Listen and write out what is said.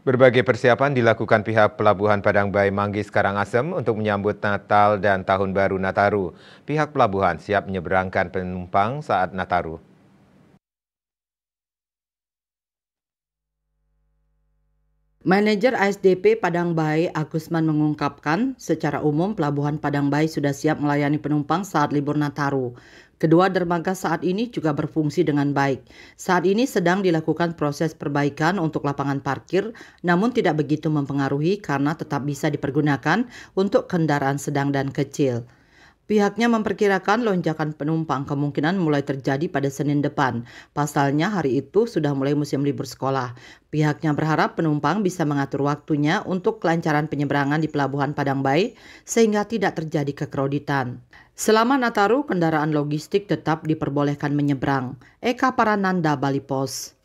Berbagai persiapan dilakukan pihak Pelabuhan Padang Bay Manggis Karangasem untuk menyambut Natal dan Tahun Baru Nataru. Pihak pelabuhan siap menyeberangkan penumpang saat Nataru. Manajer ASDP Padang Bay Agusman mengungkapkan, secara umum pelabuhan Padang Bay sudah siap melayani penumpang saat libur Nataru. Kedua dermaga saat ini juga berfungsi dengan baik. Saat ini sedang dilakukan proses perbaikan untuk lapangan parkir, namun tidak begitu mempengaruhi karena tetap bisa dipergunakan untuk kendaraan sedang dan kecil. Pihaknya memperkirakan lonjakan penumpang kemungkinan mulai terjadi pada Senin depan. Pasalnya hari itu sudah mulai musim libur sekolah. Pihaknya berharap penumpang bisa mengatur waktunya untuk kelancaran penyeberangan di Pelabuhan Padang Bay sehingga tidak terjadi kekeroditan. Selama Nataru, kendaraan logistik tetap diperbolehkan menyeberang. Eka Parananda, Bali Pos.